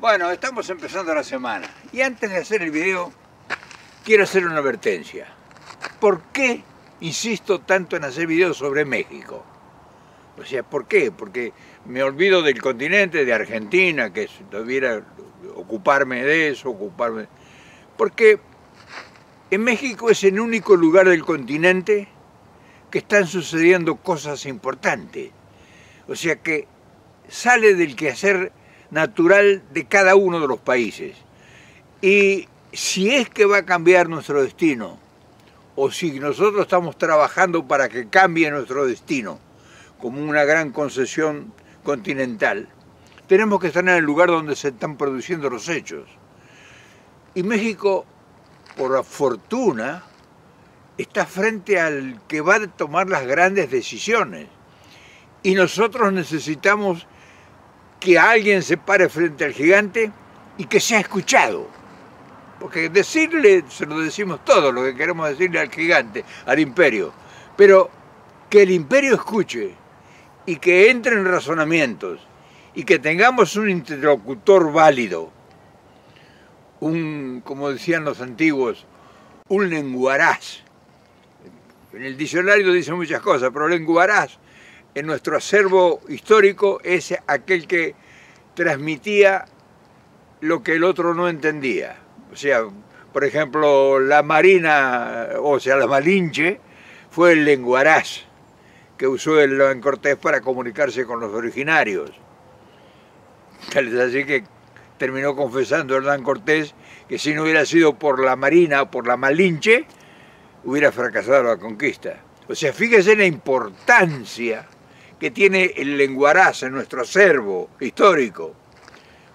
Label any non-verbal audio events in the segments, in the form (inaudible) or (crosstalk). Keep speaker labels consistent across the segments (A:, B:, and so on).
A: Bueno, estamos empezando la semana y antes de hacer el video quiero hacer una advertencia. ¿Por qué insisto tanto en hacer videos sobre México? O sea, ¿por qué? Porque me olvido del continente, de Argentina, que debiera ocuparme de eso, ocuparme... Porque en México es el único lugar del continente que están sucediendo cosas importantes. O sea que sale del quehacer natural de cada uno de los países. Y si es que va a cambiar nuestro destino, o si nosotros estamos trabajando para que cambie nuestro destino, como una gran concesión continental, tenemos que estar en el lugar donde se están produciendo los hechos. Y México, por la fortuna, está frente al que va a tomar las grandes decisiones. Y nosotros necesitamos que alguien se pare frente al gigante y que sea escuchado. Porque decirle, se lo decimos todo lo que queremos decirle al gigante, al imperio, pero que el imperio escuche y que entre en razonamientos y que tengamos un interlocutor válido, un, como decían los antiguos, un lenguaraz. En el diccionario dice muchas cosas, pero lenguaraz en nuestro acervo histórico es aquel que transmitía lo que el otro no entendía. O sea, por ejemplo, la marina, o sea, la malinche, fue el lenguaraz que usó el Cortés para comunicarse con los originarios. es así que terminó confesando Hernán Cortés que si no hubiera sido por la Marina o por la Malinche, hubiera fracasado la conquista. O sea, fíjese la importancia que tiene el lenguaraz en nuestro acervo histórico.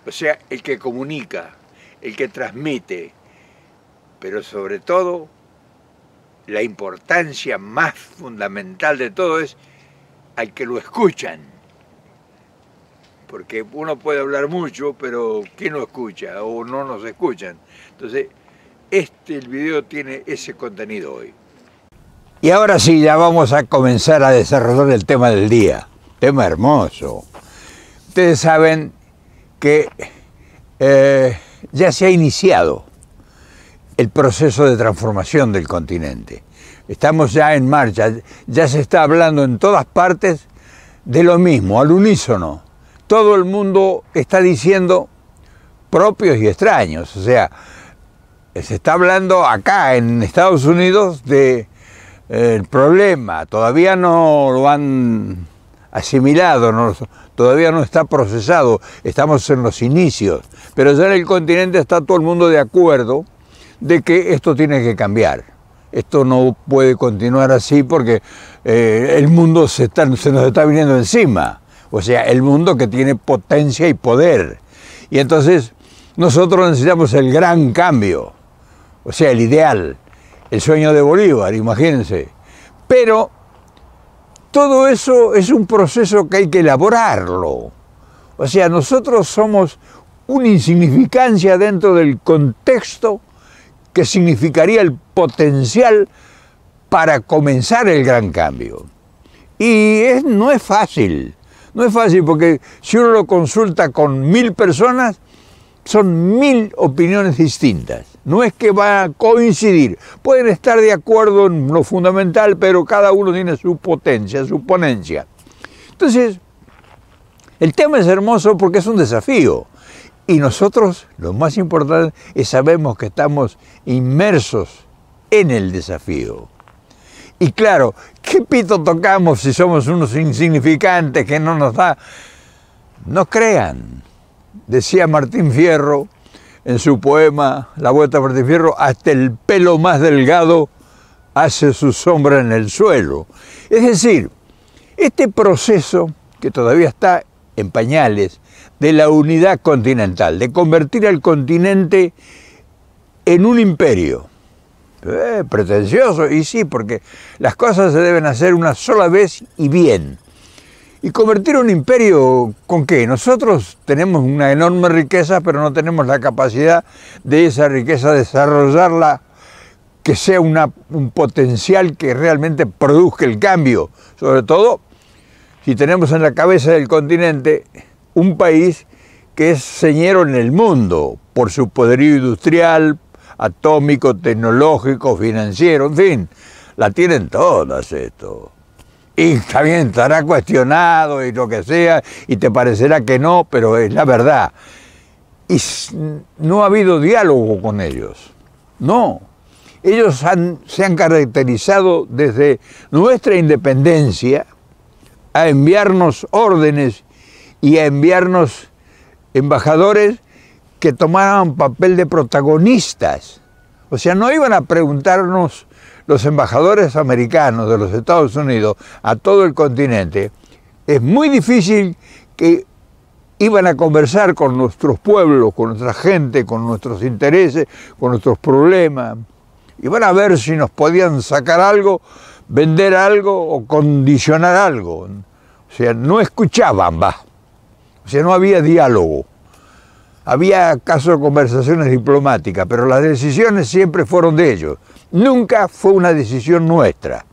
A: O sea, el que comunica, el que transmite, pero sobre todo la importancia más fundamental de todo es al que lo escuchan. Porque uno puede hablar mucho, pero ¿quién lo escucha? O no nos escuchan. Entonces, este el video tiene ese contenido hoy. Y ahora sí, ya vamos a comenzar a desarrollar el tema del día. Tema hermoso. Ustedes saben que eh, ya se ha iniciado el proceso de transformación del continente. Estamos ya en marcha, ya se está hablando en todas partes de lo mismo, al unísono. Todo el mundo está diciendo propios y extraños. O sea, se está hablando acá en Estados Unidos de el problema, todavía no lo han asimilado, todavía no está procesado, estamos en los inicios, pero ya en el continente está todo el mundo de acuerdo de que esto tiene que cambiar. Esto no puede continuar así porque eh, el mundo se, se nos está viniendo encima. O sea, el mundo que tiene potencia y poder. Y entonces nosotros necesitamos el gran cambio, o sea, el ideal el sueño de Bolívar, imagínense. Pero todo eso es un proceso que hay que elaborarlo. O sea, nosotros somos una insignificancia dentro del contexto que significaría el potencial para comenzar el gran cambio. Y es, no es fácil, no es fácil porque si uno lo consulta con mil personas, son mil opiniones distintas. No es que va a coincidir. Pueden estar de acuerdo en lo fundamental, pero cada uno tiene su potencia, su ponencia. Entonces, el tema es hermoso porque es un desafío. Y nosotros, lo más importante, es sabemos que estamos inmersos en el desafío. Y claro, ¿qué pito tocamos si somos unos insignificantes que no nos da? No crean, decía Martín Fierro, en su poema La Vuelta a Fierro, hasta el pelo más delgado hace su sombra en el suelo. Es decir, este proceso que todavía está en pañales de la unidad continental, de convertir al continente en un imperio. Eh, pretencioso, y sí, porque las cosas se deben hacer una sola vez y bien. ¿Y convertir un imperio con qué? Nosotros tenemos una enorme riqueza, pero no tenemos la capacidad de esa riqueza desarrollarla que sea un potencial que realmente produzca el cambio. Sobre todo si tenemos en la cabeza del continente un país que es señero en el mundo por su poderío industrial, atómico, tecnológico, financiero, en fin, la tienen todas esto. Y está bien, estará cuestionado y lo que sea, y te parecerá que no, pero es la verdad. Y no ha habido diálogo con ellos. No. Ellos se han caracterizado desde nuestra independencia a enviarnos órdenes y a enviarnos embajadores que tomaban papel de protagonistas. O sea, no iban a preguntarnos los embajadores americanos de los Estados Unidos a todo el continente, es muy difícil que iban a conversar con nuestros pueblos, con nuestra gente, con nuestros intereses, con nuestros problemas. Iban a ver si nos podían sacar algo, vender algo o condicionar algo. O sea, no escuchaban, va. O sea, no había diálogo. Había de conversaciones diplomáticas, pero las decisiones siempre fueron de ellos. Nunca fue una decisión nuestra.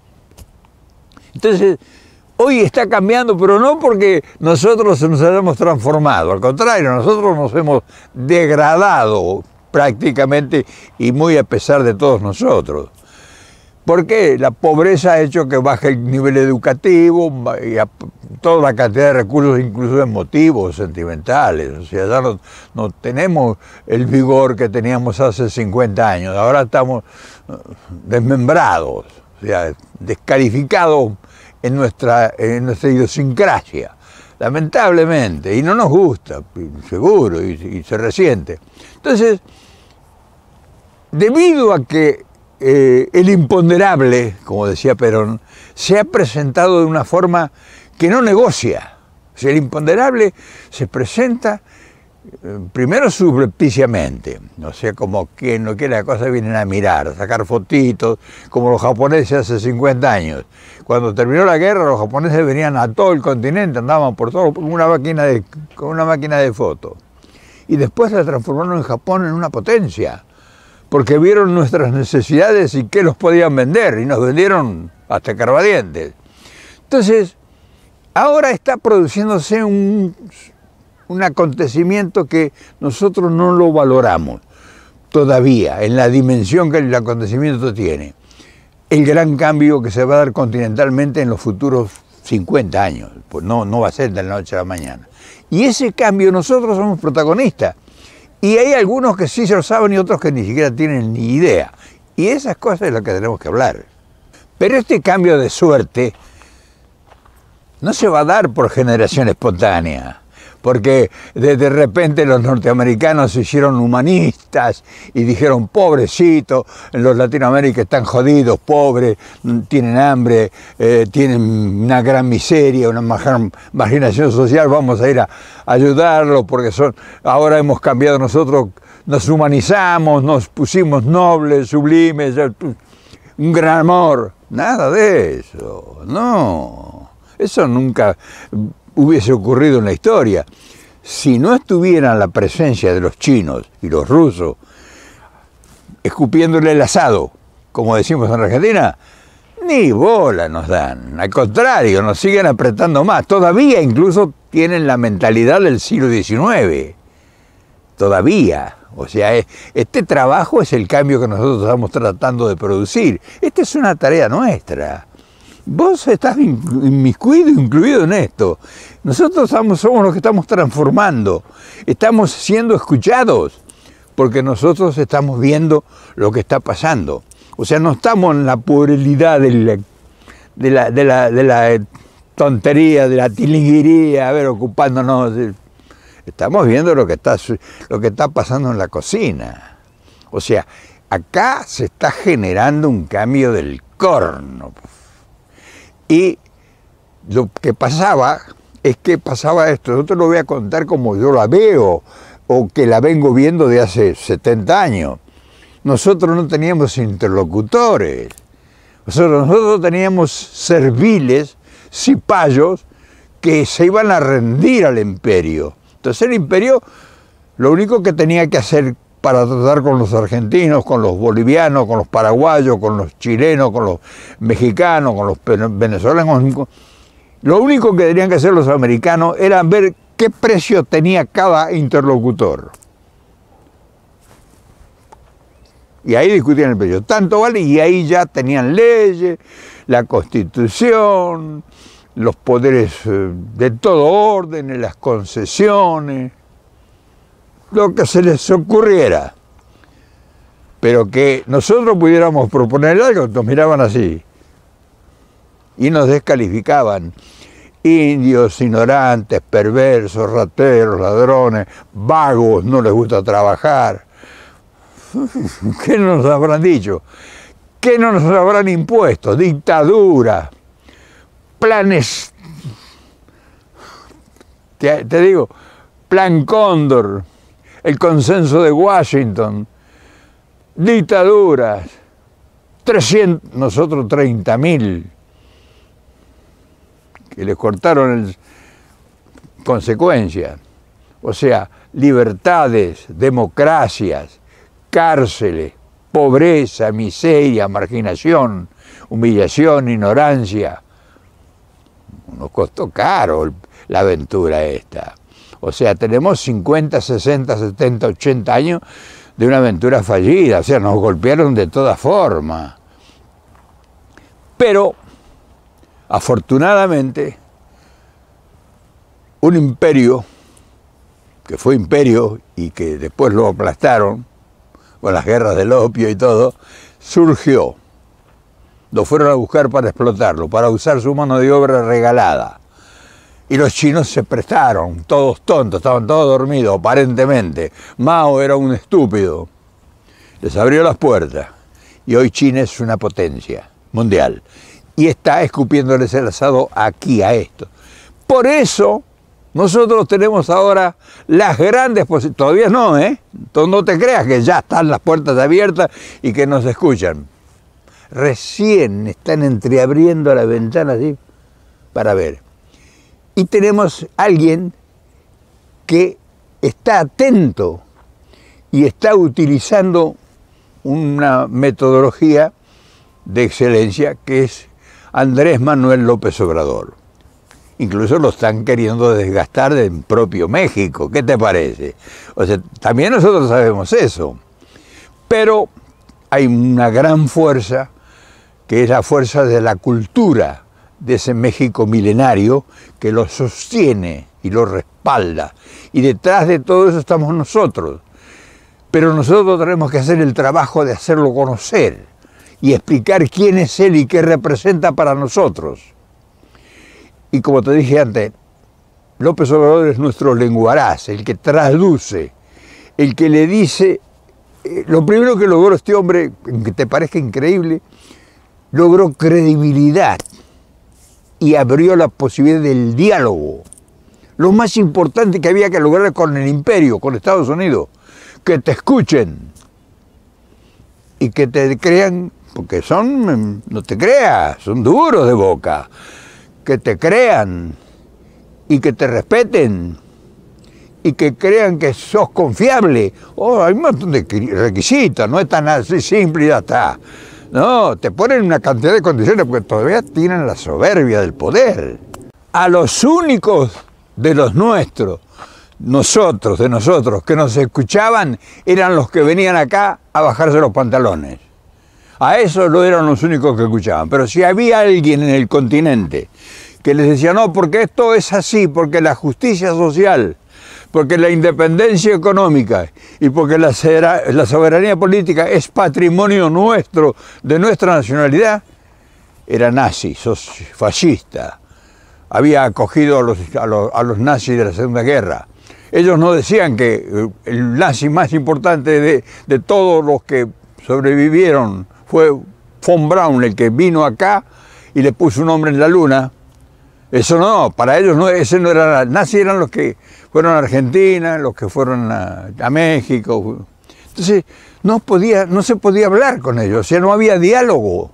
A: Entonces, hoy está cambiando, pero no porque nosotros nos hayamos transformado, al contrario, nosotros nos hemos degradado prácticamente y muy a pesar de todos nosotros. ¿Por qué? La pobreza ha hecho que baje el nivel educativo y toda la cantidad de recursos, incluso emotivos, sentimentales. O sea, ya no, tenemos el vigor que teníamos hace 50 años. Ahora estamos eh, desmembrados, o sea, descalificados en nuestra, en nuestra idiosincrasia. Lamentablemente, y no nos gusta, seguro, y se resiente. Entonces, debido a que eh, el imponderable, como decía Perón, se ha presentado de una forma que no negocia. el imponderable se presenta eh, primero subrepticiamente, no sea, como quien no quiere la cosa vienen a mirar, a sacar fotitos, como los japoneses hace 50 años. Cuando terminó la guerra, los japoneses venían a todo el continente, andaban por todo con una máquina de, con una máquina de foto, Y después se transformaron en Japón en una potencia porque vieron nuestras necesidades y qué los podían vender, y nos vendieron hasta carbadientes. Entonces, ahora está produciéndose un, acontecimiento que nosotros no lo valoramos todavía, en la dimensión que el acontecimiento tiene. El gran cambio que se va a dar continentalmente en los futuros 50 años, pues no, no va a ser de la noche a la mañana. Y ese cambio nosotros somos protagonistas, y hay algunos que sí se lo saben y otros que ni siquiera tienen ni idea. Y esas cosas es lo que tenemos que hablar. Pero este cambio de suerte no se va a dar por generación espontánea porque de, repente los norteamericanos se hicieron humanistas y dijeron, pobrecito, los Latinoamérica están jodidos, pobres, mm, tienen hambre, eh, tienen una gran miseria, una marginación social, vamos a ir a ayudarlos porque son, ahora hemos cambiado nosotros, nos humanizamos, nos pusimos nobles, sublimes, un gran amor. Nada de eso, no. Eso nunca hubiese ocurrido en la historia. Si no estuvieran la presencia de los chinos y los rusos escupiéndole el asado, como decimos en Argentina, ni bola nos dan. Al contrario, nos siguen apretando más. Todavía incluso tienen la mentalidad del siglo XIX. Todavía. O sea, este trabajo es el cambio que nosotros estamos tratando de producir. Esta es una tarea nuestra. Vos estás inmiscuido, incluido en esto. Nosotros somos, los que estamos transformando, estamos siendo escuchados, porque nosotros estamos viendo lo que está pasando. O sea, no estamos en la puerilidad de la, de la, eh, tontería, de la tilinguiría, a ver, ocupándonos. Estamos viendo lo que, está, lo que está pasando en la cocina. O sea, acá se está generando un cambio del corno, y lo que pasaba es que pasaba esto, yo lo voy a contar como yo la veo o que la vengo viendo de hace 70 años. Nosotros no teníamos interlocutores, nosotros, nosotros teníamos serviles, cipayos, que se iban a rendir al imperio. Entonces el imperio lo único que tenía que hacer para tratar con los argentinos, con los bolivianos, con los paraguayos, con los chilenos, con los mexicanos, con los venezolanos. Lo único que tenían que hacer los americanos era ver qué precio tenía cada interlocutor. Y ahí discutían el precio. Tanto vale, y ahí ya tenían leyes, la constitución, los poderes eh, de todo orden, las concesiones lo que se les ocurriera. Pero que nosotros pudiéramos proponer algo, nos miraban así. Y nos descalificaban. Indios, ignorantes, perversos, rateros, ladrones, vagos, no les gusta trabajar. (laughs) ¿Qué nos habrán dicho? ¿Qué nos habrán impuesto? Dictadura, planes, te digo, plan cóndor, el consenso de Washington, dictaduras, 300, nosotros 30.000, que les cortaron el, consecuencia. O sea, libertades, democracias, cárceles, pobreza, miseria, marginación, humillación, ignorancia. Nos costó caro la aventura esta. O sea, tenemos 50, 60, 70, 80 años de una aventura fallida, o sea, nos golpearon de toda forma. Pero, afortunadamente, un imperio, que fue imperio y que después lo aplastaron, con las guerras del opio y todo, surgió. Lo fueron a buscar para explotarlo, para usar su mano de obra regalada. Y los chinos se prestaron, todos tontos, estaban todos dormidos aparentemente. Mao era un estúpido. Les abrió las puertas. Y hoy China es una potencia mundial. Y está escupiéndoles el asado aquí, a esto. Por eso nosotros tenemos ahora las grandes posiciones. todavía no, ¿eh? no te creas que ya están las puertas abiertas y que nos escuchan. Recién están entreabriendo la ventana así para ver y tenemos alguien que está atento y está utilizando una metodología de excelencia que es Andrés Manuel López Obrador. Incluso lo están queriendo desgastar del propio México, ¿qué te parece? O sea, también nosotros sabemos eso. Pero hay una gran fuerza que es la fuerza de la cultura, de ese México milenario que lo sostiene y lo respalda. Y detrás de todo eso estamos nosotros. Pero nosotros tenemos que hacer el trabajo de hacerlo conocer y explicar quién es él y qué representa para nosotros. Y como te dije antes, López Obrador es nuestro lenguaraz, el que traduce, el que le dice, eh, lo primero que logró este hombre, que te parezca increíble, logró credibilidad y abrió la posibilidad del diálogo. Lo más importante que había que lograr con el imperio, con Estados Unidos, que te escuchen y que te crean, porque son, no te creas, son duros de boca, que te crean y que te respeten y que crean que sos confiable. Oh, hay un montón de requisitos, no es tan así simple y ya está. No, te ponen una cantidad de condiciones porque todavía tienen la soberbia del poder. A los únicos de los nuestros, nosotros, de nosotros, que nos escuchaban, eran los que venían acá a bajarse los pantalones. A esos no eran los únicos que escuchaban. Pero si había alguien en el continente que les decía, no, porque esto es así, porque la justicia social porque la independencia económica y porque la, soberanía política es patrimonio nuestro, de nuestra nacionalidad, era nazi, sos fascista. Había acogido a los, a, los, nazis de la Segunda Guerra. Ellos no decían que eh, el nazi más importante de, de todos los que sobrevivieron fue von Braun, el que vino acá y le puso un hombre en la luna, eso no, para ellos no, ese no era eran los que fueron a Argentina, los que fueron a, México. Entonces, no, podía, no se podía hablar con ellos, o sea, no había diálogo.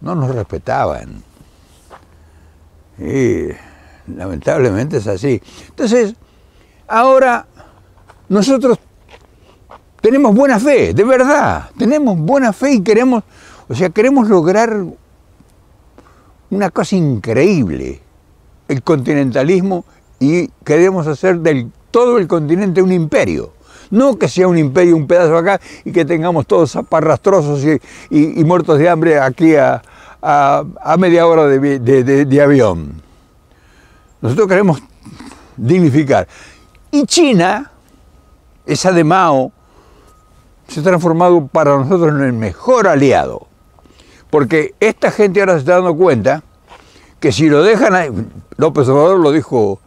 A: No nos respetaban. Y lamentablemente es así. Entonces, ahora nosotros tenemos buena fe, de verdad, tenemos buena fe y queremos, o sea, queremos lograr una cosa increíble, el continentalismo, y queremos hacer del todo el continente un imperio. No que sea un imperio, un pedazo acá, y que tengamos todos aparrastrosos y, y, muertos de hambre aquí a, media hora de, de avión. Nosotros queremos dignificar. Y China, esa de Mao, se ha transformado para nosotros en el mejor aliado. Porque esta gente ahora se está dando cuenta que si lo dejan, López Obrador lo dijo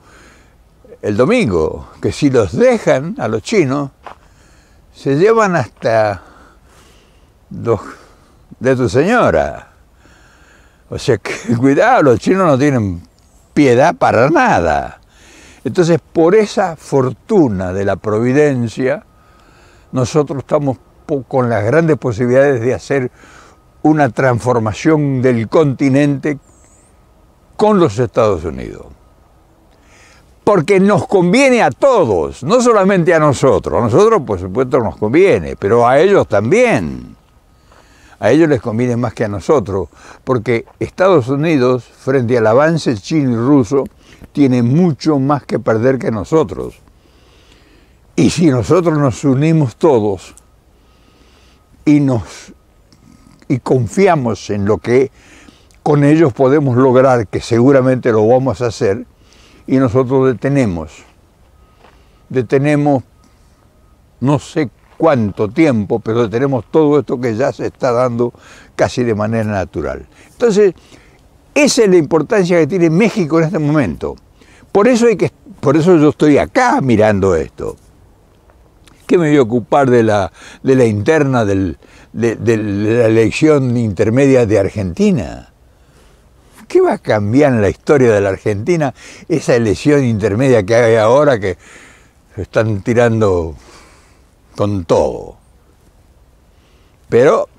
A: el domingo, que si los dejan a los chinos, se llevan hasta los de tu señora. O sea, que, (laughs) cuidado, los chinos no tienen piedad para nada. Entonces, por esa fortuna de la providencia, nosotros estamos con las grandes posibilidades de hacer una transformación del continente con los Estados Unidos. Porque nos conviene a todos, no solamente a nosotros. A nosotros, por supuesto, nos conviene, pero a ellos también. A ellos les conviene más que a nosotros, porque Estados Unidos, frente al avance chino y ruso, tiene mucho más que perder que nosotros. Y si nosotros nos unimos todos y nos y confiamos en lo que con ellos podemos lograr, que seguramente lo vamos a hacer, y nosotros detenemos. Detenemos no sé cuánto tiempo, pero detenemos todo esto que ya se está dando casi de manera natural. Entonces, esa es la importancia que tiene México en este momento. Por eso, hay que, por eso yo estoy acá mirando esto. ¿Qué me voy a ocupar de la, de la interna del, de, la elección intermedia de Argentina. ¿Qué va a cambiar en la historia de la Argentina esa elección intermedia que hay ahora que se están tirando con todo? Pero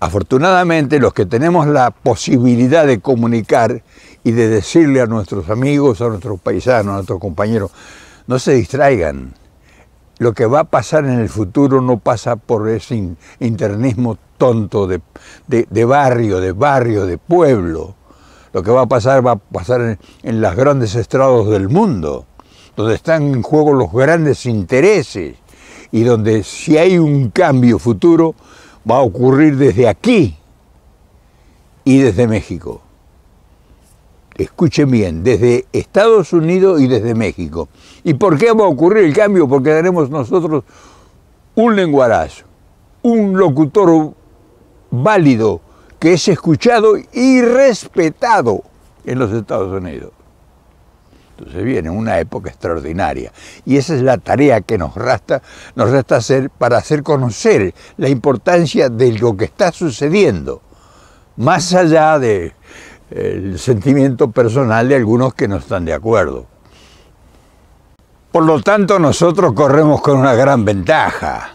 A: afortunadamente los que tenemos la posibilidad de comunicar y de decirle a nuestros amigos, a nuestros paisanos, a nuestros compañeros, no se distraigan, lo que va a pasar en el futuro no pasa por ese internismo tonto de, barrio, de barrio, de pueblo. Lo que va a pasar va a pasar en, las grandes estrados del mundo, donde están en juego los grandes intereses y donde si hay un cambio futuro va a ocurrir desde aquí y desde México escuchen bien, desde Estados Unidos y desde México. ¿Y por qué va a ocurrir el cambio? Porque daremos nosotros un lenguarazo, un locutor válido que es escuchado y respetado en los Estados Unidos. Entonces viene una época extraordinaria y esa es la tarea que nos resta, nos resta hacer para hacer conocer la importancia de lo que está sucediendo, más allá de el sentimiento personal de algunos que no están de acuerdo. Por lo tanto, nosotros corremos con una gran ventaja.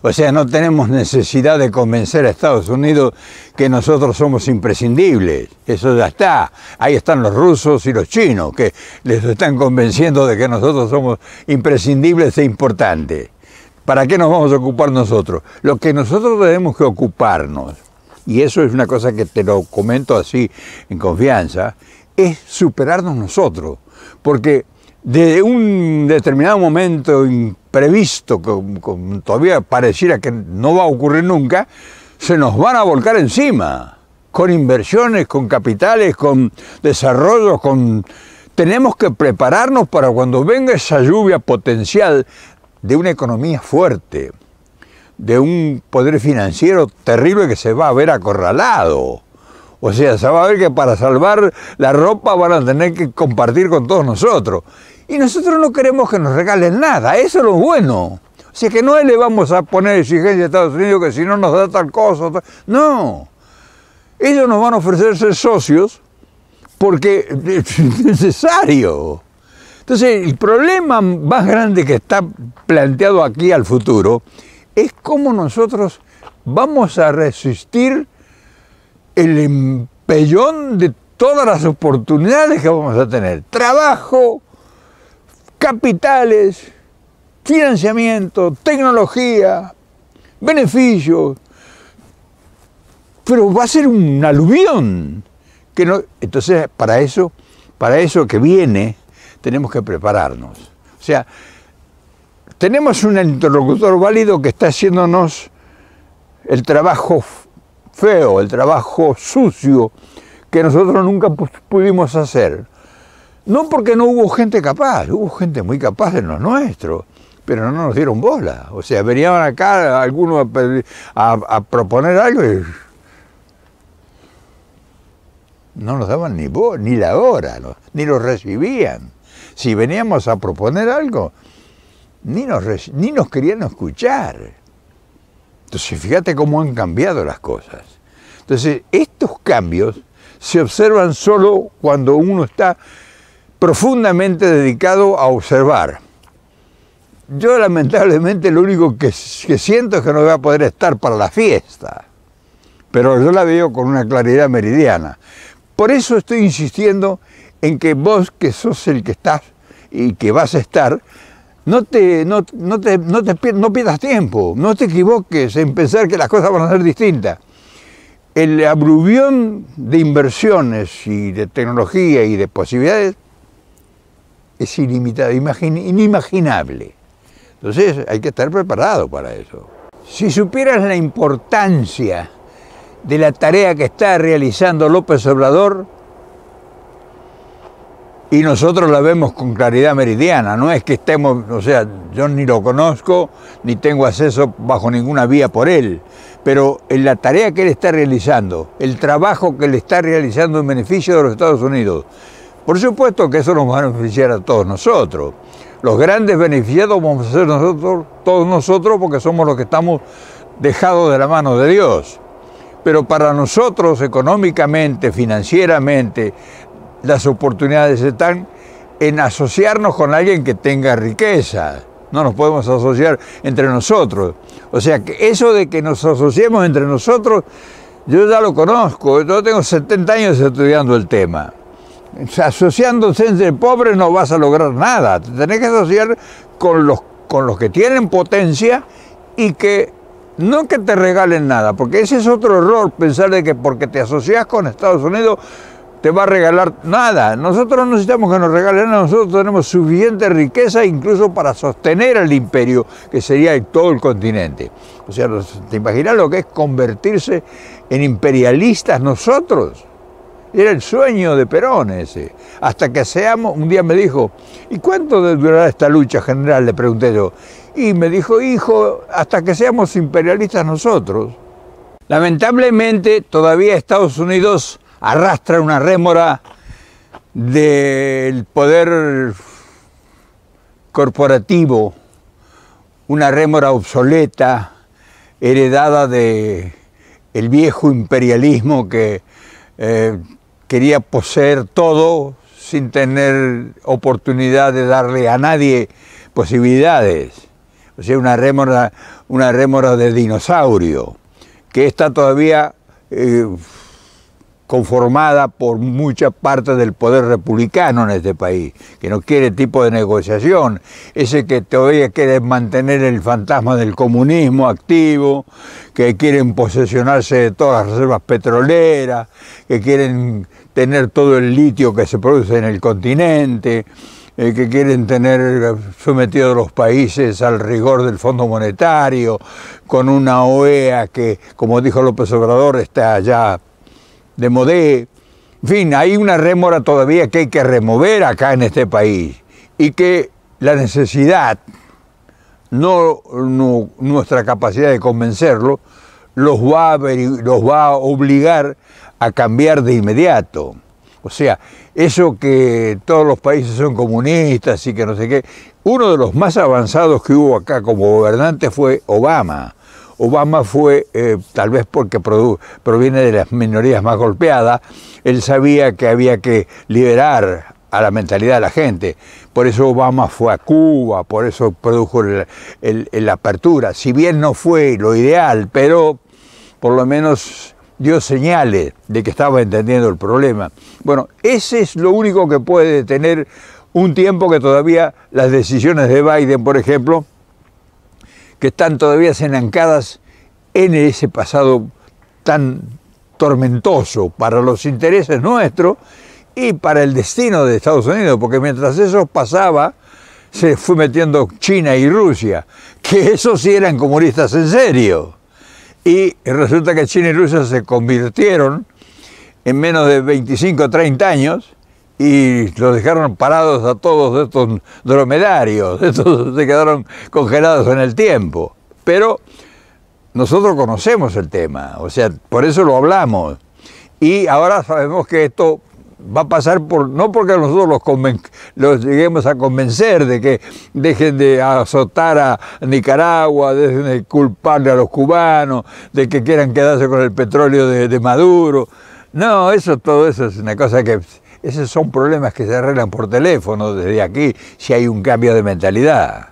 A: O sea, no tenemos necesidad de convencer a Estados Unidos que nosotros somos imprescindibles. Eso ya está. Ahí están los rusos y los chinos que les están convenciendo de que nosotros somos imprescindibles e importantes. ¿Para qué nos vamos a ocupar nosotros? Lo que nosotros tenemos que ocuparnos y eso es una cosa que te lo comento así en confianza, es superarnos nosotros. Porque de un determinado momento imprevisto, que todavía pareciera que no va a ocurrir nunca, se nos van a volcar encima, con inversiones, con capitales, con desarrollos, con... Tenemos que prepararnos para cuando venga esa lluvia potencial de una economía fuerte, de un poder financiero terrible que se va a ver acorralado. O sea, se va a ver que para salvar la ropa van a tener que compartir con todos nosotros. Y nosotros no queremos que nos regalen nada, eso es lo bueno. O sea, que no le vamos a poner exigencia a Estados Unidos que si no nos da tal cosa, no. Ellos nos van a ofrecer ser socios porque es (laughs) necesario. Entonces, el problema más grande que está planteado aquí al futuro es como nosotros vamos a resistir el empellón de todas las oportunidades que vamos a tener. Trabajo, capitales, financiamiento, tecnología, beneficios. Pero va a ser un aluvión. Que no, entonces, para eso, para eso que viene, tenemos que prepararnos. O sea, tenemos un interlocutor válido que está haciéndonos el trabajo feo, el trabajo sucio que nosotros nunca pudimos hacer. No porque no hubo gente capaz, hubo gente muy capaz de los nuestros, pero no nos dieron bola. O sea, venían acá algunos a, proponer algo y no nos daban ni, ni la hora, ni los recibían. Si veníamos a proponer algo, ni nos, ni nos querían escuchar. Entonces, fíjate cómo han cambiado las cosas. Entonces, estos cambios se observan solo cuando uno está profundamente dedicado a observar. Yo lamentablemente lo único que, que, siento es que no voy a poder estar para la fiesta, pero yo la veo con una claridad meridiana. Por eso estoy insistiendo en que vos que sos el que estás y que vas a estar, no te, te, no, pierdas tiempo, no te equivoques en pensar que las cosas van a ser distintas. El abrubión de inversiones y de tecnología y de posibilidades es ilimitado, inimaginable. Entonces hay que estar preparado para eso. Si supieras la importancia de la tarea que está realizando López Obrador, y nosotros la vemos con claridad meridiana, no es que estemos, o sea, yo ni lo conozco, ni tengo acceso bajo ninguna vía por él, pero en la tarea que él está realizando, el trabajo que él está realizando en beneficio de los Estados Unidos, por supuesto que eso nos va a beneficiar a todos nosotros. Los grandes beneficiados vamos a ser nosotros, todos nosotros, porque somos los que estamos dejados de la mano de Dios. Pero para nosotros, económicamente, financieramente, las oportunidades están en asociarnos con alguien que tenga riqueza. No nos podemos asociar entre nosotros. O sea, que eso de que nos asociemos entre nosotros, yo ya lo conozco. Yo tengo 70 años estudiando el tema. Asociándose entre pobres no vas a lograr nada. Te tenés que asociar con los, con los que tienen potencia y que no que te regalen nada, porque ese es otro error pensar de que porque te asocias con Estados Unidos te va a regalar nada. Nosotros no necesitamos que nos regalen nada, nosotros tenemos suficiente riqueza incluso para sostener al imperio, que sería todo el continente. O sea, ¿te imaginas lo que es convertirse en imperialistas nosotros? Era el sueño de Perón ese. Hasta que seamos, un día me dijo, ¿y cuánto durará esta lucha general? Le pregunté yo. Y me dijo, hijo, hasta que seamos imperialistas nosotros. Lamentablemente todavía Estados Unidos arrastra una rémora del poder corporativo, una rémora obsoleta, heredada de el viejo imperialismo que eh, quería poseer todo sin tener oportunidad de darle a nadie posibilidades. O sea, una rémora, una de dinosaurio, que está todavía eh, conformada por mucha parte del poder republicano en este país, que no quiere tipo de negociación, ese que todavía quiere mantener el fantasma del comunismo activo, que quieren posesionarse de todas las reservas petroleras, que quieren tener todo el litio que se produce en el continente, eh, que quieren tener sometidos los países al rigor del Fondo Monetario, con una OEA que, como dijo López Obrador, está allá de Modé. En fin, hay una rémora todavía que hay que remover acá en este país y que la necesidad, no, nuestra capacidad de convencerlo, los va, a, los va a obligar a cambiar de inmediato. O sea, eso que todos los países son comunistas y que no sé qué, uno de los más avanzados que hubo acá como gobernante fue Obama. Obama fue, eh, tal vez porque proviene de las minorías más golpeadas, él sabía que había que liberar a la mentalidad de la gente. Por eso Obama fue a Cuba, por eso produjo la apertura. Si bien no fue lo ideal, pero por lo menos dio señales de que estaba entendiendo el problema. Bueno, ese es lo único que puede tener un tiempo que todavía las decisiones de Biden, por ejemplo, que están todavía enancadas en ese pasado tan tormentoso para los intereses nuestros y para el destino de Estados Unidos, porque mientras eso pasaba, se fue metiendo China y Rusia, que esos sí eran comunistas en serio. Y resulta que China y Rusia se convirtieron en menos de 25 o 30 años y los dejaron parados a todos estos dromedarios, (laughs) estos se quedaron congelados en el tiempo. Pero nosotros conocemos el tema, o sea, por eso lo hablamos. Y ahora sabemos que esto va a pasar por, no porque nosotros los, los lleguemos a convencer de que dejen de azotar a Nicaragua, dejen de culparle a los cubanos, de que quieran quedarse con el petróleo de, de Maduro. No, eso todo eso es una cosa que esos son problemas que se arreglan por teléfono desde aquí, si hay un cambio de mentalidad.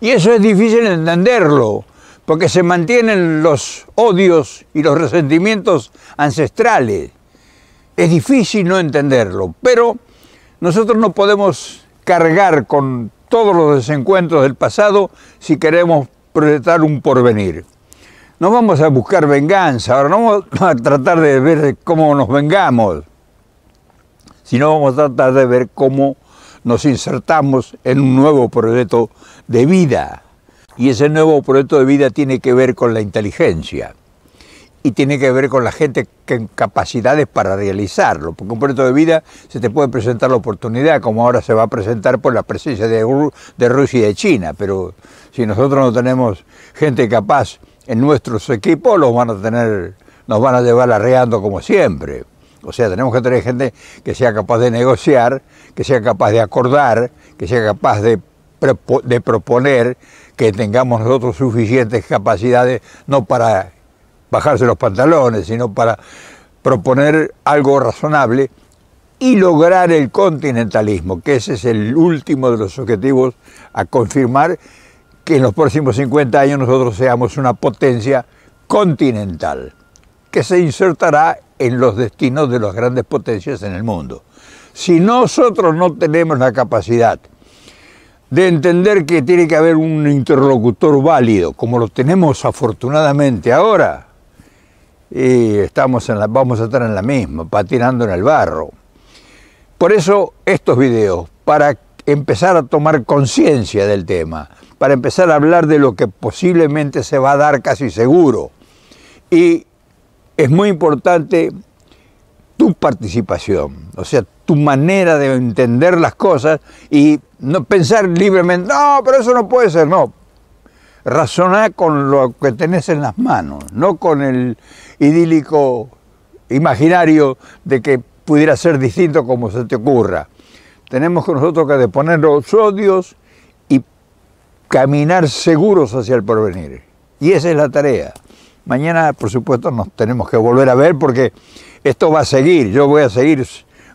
A: Y eso es difícil entenderlo, porque se mantienen los odios y los resentimientos ancestrales. Es difícil no entenderlo, pero nosotros no podemos cargar con todos los desencuentros del pasado si queremos proyectar un porvenir. No vamos a buscar venganza, ahora no vamos (laughs) a tratar de ver cómo nos vengamos no vamos a tratar de ver cómo nos insertamos en un nuevo proyecto de vida. Y ese nuevo proyecto de vida tiene que ver con la inteligencia y tiene que ver con la gente tiene capacidades para realizarlo. Porque un proyecto de vida se te puede presentar la oportunidad, como ahora se va a presentar por la presencia de, de Rusia y de China, pero si nosotros no tenemos gente capaz en nuestros equipos, los van a tener, nos van a llevar arreando como siempre. O sea, tenemos que tener gente que sea capaz de negociar, que sea capaz de acordar, que sea capaz de, proponer, que tengamos nosotros suficientes capacidades, no para bajarse los pantalones, sino para proponer algo razonable y lograr el continentalismo, que ese es el último de los objetivos a confirmar que en los próximos 50 años nosotros seamos una potencia continental que se insertará en los destinos de las grandes potencias en el mundo. Si nosotros no tenemos la capacidad de entender que tiene que haber un interlocutor válido, como lo tenemos afortunadamente ahora, estamos en la, vamos a estar en la misma, patinando en el barro. Por eso estos videos, para empezar a tomar conciencia del tema, para empezar a hablar de lo que posiblemente se va a dar casi seguro, y es muy importante tu participación, o sea, tu manera de entender las cosas y no pensar libremente, no, pero eso no puede ser, no. Razonar con lo que tenés en las manos, no con el idílico imaginario de que pudiera ser distinto como se te ocurra. Tenemos que nosotros que deponer los odios y caminar seguros hacia el porvenir. Y esa es la tarea. Mañana, por supuesto, nos tenemos que volver a ver porque esto va a seguir. Yo voy a seguir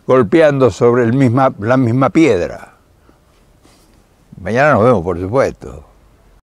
A: golpeando sobre el misma, la misma piedra. Mañana nos vemos, por supuesto.